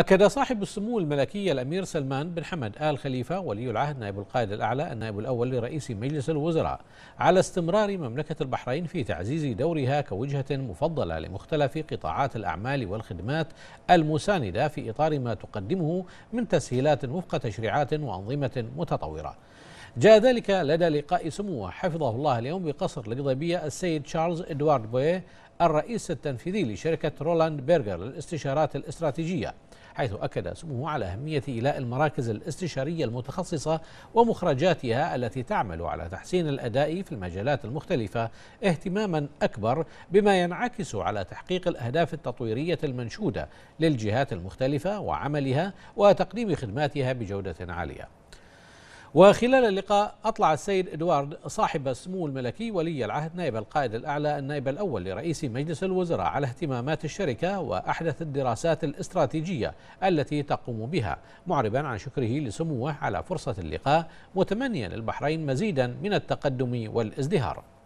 أكد صاحب السمو الملكي الأمير سلمان بن حمد آل خليفة ولي العهد نائب القائد الأعلى النائب الأول لرئيس مجلس الوزراء على استمرار مملكة البحرين في تعزيز دورها كوجهة مفضلة لمختلف قطاعات الأعمال والخدمات المساندة في إطار ما تقدمه من تسهيلات وفق تشريعات وأنظمة متطورة جاء ذلك لدى لقاء سموه حفظه الله اليوم بقصر القضيبية السيد تشارلز إدوارد بويه الرئيس التنفيذي لشركة رولاند بيرجر للاستشارات الاستراتيجية حيث أكد سموه على أهمية إيلاء المراكز الاستشارية المتخصصة ومخرجاتها التي تعمل على تحسين الأداء في المجالات المختلفة اهتماما أكبر بما ينعكس على تحقيق الأهداف التطويرية المنشودة للجهات المختلفة وعملها وتقديم خدماتها بجودة عالية وخلال اللقاء أطلع السيد إدوارد صاحب السمو الملكي ولي العهد نائب القائد الأعلى النائب الأول لرئيس مجلس الوزراء على اهتمامات الشركة وأحدث الدراسات الاستراتيجية التي تقوم بها معربا عن شكره لسموه على فرصة اللقاء متمنيا للبحرين مزيدا من التقدم والازدهار